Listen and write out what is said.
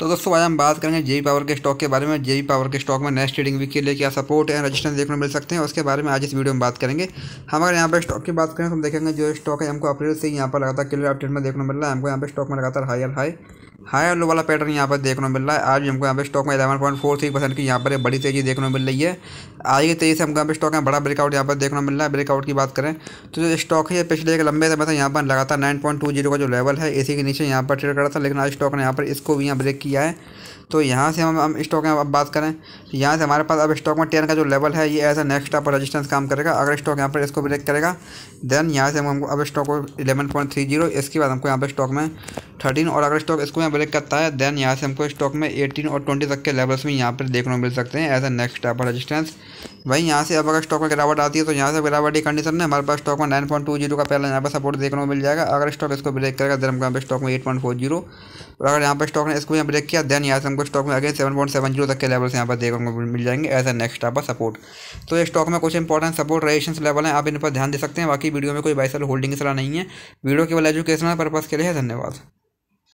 तो दोस्तों आज हम बात करेंगे जे पावर e e के स्टॉक के बारे में जे पावर e के स्टॉक में नेक्स्ट ट्रेडिंग वीक के लिए क्या सपोर्ट एंड रजिस्टेंस देखने को मिल सकते हैं उसके बारे में आज इस वीडियो में बात करेंगे हम अगर यहाँ पर स्टॉक की बात करें तो हम देखेंगे जो स्टॉक है हमको अप्रैल से यहाँ पर लगातार क्लियर अपडेट में देखने को मिल रहा है हमको यहाँ पर स्टॉक में लगातार हायर हाई हाई लो वाला पैटर्न यहाँ पर देखने को मिल रहा है आज हमको यहाँ पर स्टॉक में eleven point four three percent की यहाँ पर बड़ी तेजी देखने को मिल रही है आज की तेजी से हमको यहाँ पर स्टॉक में बड़ा ब्रेकआउट यहाँ पर देखने को मिल रहा है ब्रेकआउट की बात करें तो जो स्टॉक है पिछले एक लंबे समय से यहाँ पर लगातार नाइन पॉइंट टू जीरो का जो लेवल है इसी के नीचे यहाँ पर ट्रेड करा था लेकिन आज स्टॉक ने यहाँ पर इसको भी यहाँ ब्रेक किया है तो यहाँ से हम हम स्टॉक में अब बात करें तो यहाँ से हमारे पास अब स्टॉक में टेन का जो लेवल है ये ऐसा नेक्स्ट अपर रेजिस्टेंस काम करेगा अगर स्टॉक यहाँ पर इसको ब्रेक करेगा देन यहाँ से हमको अब स्टॉक को इलेवन पॉइंट थ्री जीरो इसके बाद हमको यहाँ पर स्टॉक में थर्टीन और अगर स्टॉक इसको यहाँ ब्रेक करता है देन यहाँ से हमको स्टॉक में एटीन और ट्वेंटी तक के लेवल्स में यहाँ पर देखने को मिल सकते हैं as a next type of resistance वहीं यहाँ से अब अगर स्टॉक में गिरावट आती है तो यहाँ से गिरावट की कंडीशन में हमारे पास स्टॉक में नाइन पॉइंट टू जीरो का पहला यहाँ पर सपोर्ट देखने को मिल जाएगा अगर स्टॉक इसको ब्रेक करेगा देन हमको यहाँ पर स्टॉक में एट पॉइंट फोर जीरो और अगर यहाँ पर स्टॉक ने इसको यहाँ ब्रेक किया देन यहाँ से हमको स्टॉक में again seven point seven zero तक के लेवल्स यहाँ पर देखने को मिल जाएंगे as a next type of support तो ये स्टॉक में कुछ इंपॉर्टेंट सपोर्ट रेजिस्टेंस लेवल है आप इन पर ध्यान दे सकते हैं बाकी वीडियो में कोई बाइसल होल्डिंग सलाह नहीं है वीडियो केवल एजुकेशनल पर्पज़ के लिए धन्यवाद